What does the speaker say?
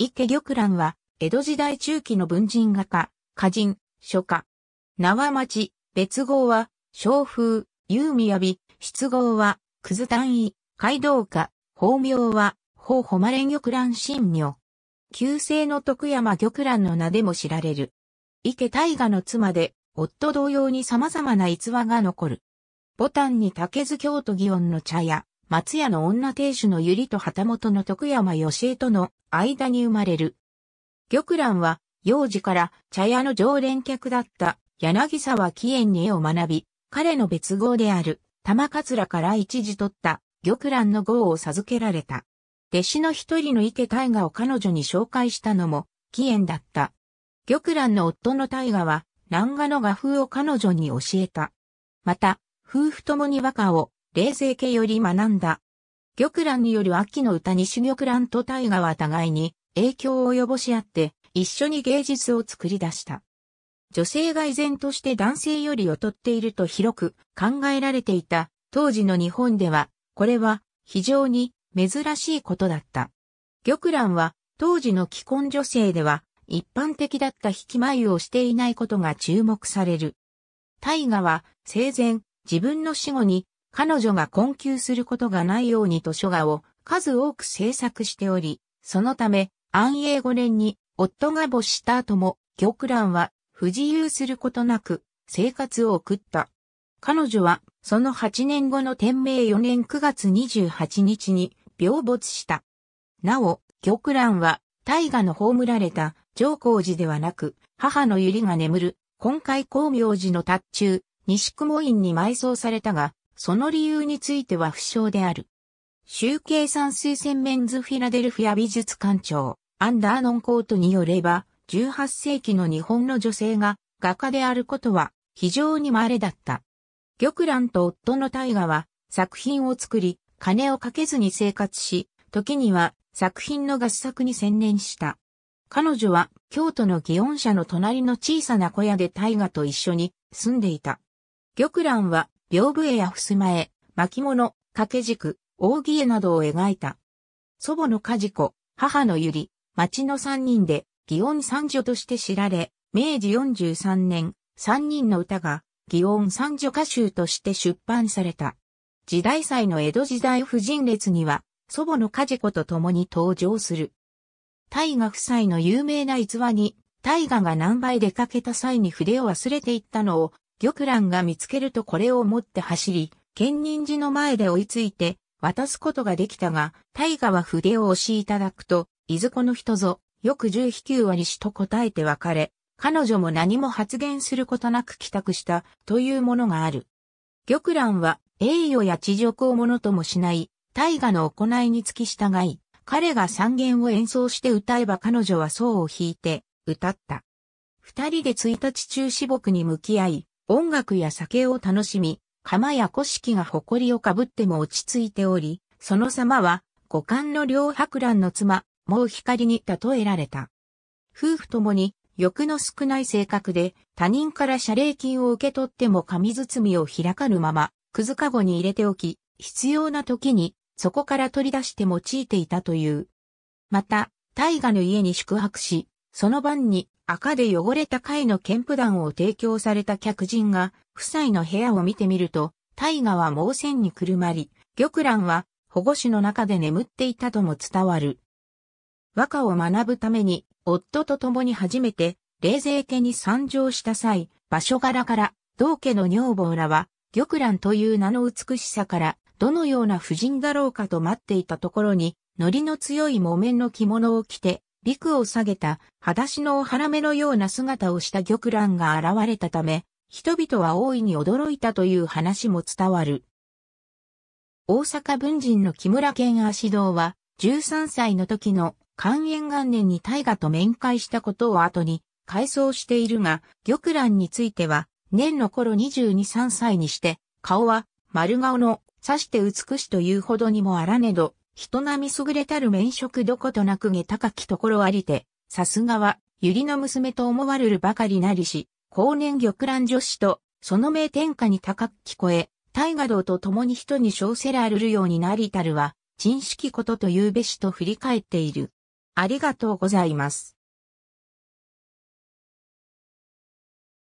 池玉蘭は、江戸時代中期の文人画家、歌人、書家。縄町、別号は、小風、優美やび、出号は、くず単位、街道家、法名は、法誉れ玉蘭神女。旧姓の徳山玉蘭の名でも知られる。池大河の妻で、夫同様に様々な逸話が残る。ボタンに竹津京都祇園の茶屋、松屋の女亭主の百合と旗本の徳山義恵との間に生まれる。玉蘭は、幼児から茶屋の常連客だった柳沢紀園に絵を学び、彼の別号である玉桂から一時取った玉蘭の号を授けられた。弟子の一人の池大河を彼女に紹介したのも紀園だった。玉蘭の夫の大河は、南画の画風を彼女に教えた。また、夫婦ともに和歌を、冷静家より学んだ。玉蘭による秋の歌に主玉蘭と大河は互いに影響を及ぼし合って一緒に芸術を作り出した。女性が依然として男性より劣っていると広く考えられていた当時の日本ではこれは非常に珍しいことだった。玉蘭は当時の既婚女性では一般的だった引き眉をしていないことが注目される。大河は生前自分の死後に彼女が困窮することがないように図書画を数多く制作しており、そのため、安永5年に夫が没した後も、玉蘭は不自由することなく生活を送った。彼女はその8年後の天明4年9月28日に病没した。なお、玉蘭は大河の葬られた上皇寺ではなく、母の百合が眠る、今回光明寺の達中、西雲院に埋葬されたが、その理由については不詳である。集計算推薦メンズフィラデルフィア美術館長、アンダーノンコートによれば、18世紀の日本の女性が画家であることは非常に稀だった。玉蘭と夫の大河は作品を作り、金をかけずに生活し、時には作品の合作に専念した。彼女は京都の祇園社の隣の小さな小屋で大河と一緒に住んでいた。玉蘭は屏風絵や襖絵、巻物、掛け軸、扇絵などを描いた。祖母の梶子、母のゆり、町の三人で、祇園三女として知られ、明治43年、三人の歌が、祇園三女歌集として出版された。時代祭の江戸時代婦人列には、祖母の梶子と共に登場する。大河夫妻の有名な逸話に、大河が何倍出かけた際に筆を忘れていったのを玉蘭が見つけるとこれを持って走り、県人寺の前で追いついて、渡すことができたが、大河は筆を押しいただくと、いずこの人ぞ、よく十比九割しと答えて別れ、彼女も何も発言することなく帰宅した、というものがある。玉蘭は、栄誉や恥辱をものともしない、大河の行いにつき従い、彼が三弦を演奏して歌えば彼女は層を弾いて、歌った。二人で一日中至木に向き合い、音楽や酒を楽しみ、釜や古式が誇りをかぶっても落ち着いており、その様は、五感の両白蘭の妻、もう光に例えられた。夫婦ともに、欲の少ない性格で、他人から謝礼金を受け取っても紙包みを開かぬまま、くずかごに入れておき、必要な時に、そこから取り出して用いていたという。また、大河の家に宿泊し、その晩に赤で汚れた貝の剣譜団を提供された客人が、夫妻の部屋を見てみると、大河は猛戦にくるまり、玉蘭は保護士の中で眠っていたとも伝わる。和歌を学ぶために、夫と共に初めて、冷泉家に参上した際、場所柄から、道家の女房らは、玉蘭という名の美しさから、どのような婦人だろうかと待っていたところに、糊の強い木綿の着物を着て、陸を下げた、裸足のお腹目のような姿をした玉蘭が現れたため、人々は大いに驚いたという話も伝わる。大阪文人の木村健足堂は、13歳の時の肝炎元年に大河と面会したことを後に、回想しているが、玉蘭については、年の頃22、3歳にして、顔は丸顔の、刺して美しというほどにもあらねど、人並み優れたる面色どことなく下高きところありて、さすがは、百合の娘と思われるばかりなりし、後年玉蘭女子と、その名天下に高く聞こえ、大河道と共に人に称せられるようになりたるは、珍しきことと言うべしと振り返っている。ありがとうございます。